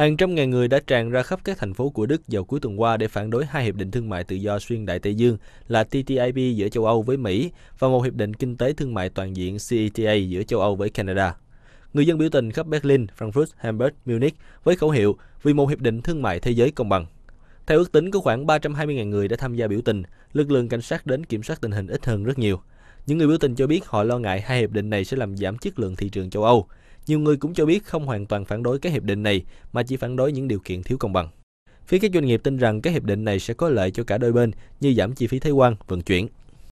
Hàng trăm ngàn người đã tràn ra khắp các thành phố của Đức vào cuối tuần qua để phản đối hai hiệp định thương mại tự do xuyên đại Tây Dương là TTIP giữa châu Âu với Mỹ và một hiệp định kinh tế thương mại toàn diện CETA giữa châu Âu với Canada. Người dân biểu tình khắp Berlin, Frankfurt, Hamburg, Munich với khẩu hiệu vì một hiệp định thương mại thế giới công bằng. Theo ước tính, có khoảng 320.000 người đã tham gia biểu tình. Lực lượng cảnh sát đến kiểm soát tình hình ít hơn rất nhiều. Những người biểu tình cho biết họ lo ngại hai hiệp định này sẽ làm giảm chất lượng thị trường châu Âu. Nhiều người cũng cho biết không hoàn toàn phản đối các hiệp định này mà chỉ phản đối những điều kiện thiếu công bằng. Phía các doanh nghiệp tin rằng các hiệp định này sẽ có lợi cho cả đôi bên như giảm chi phí thuế quan, vận chuyển.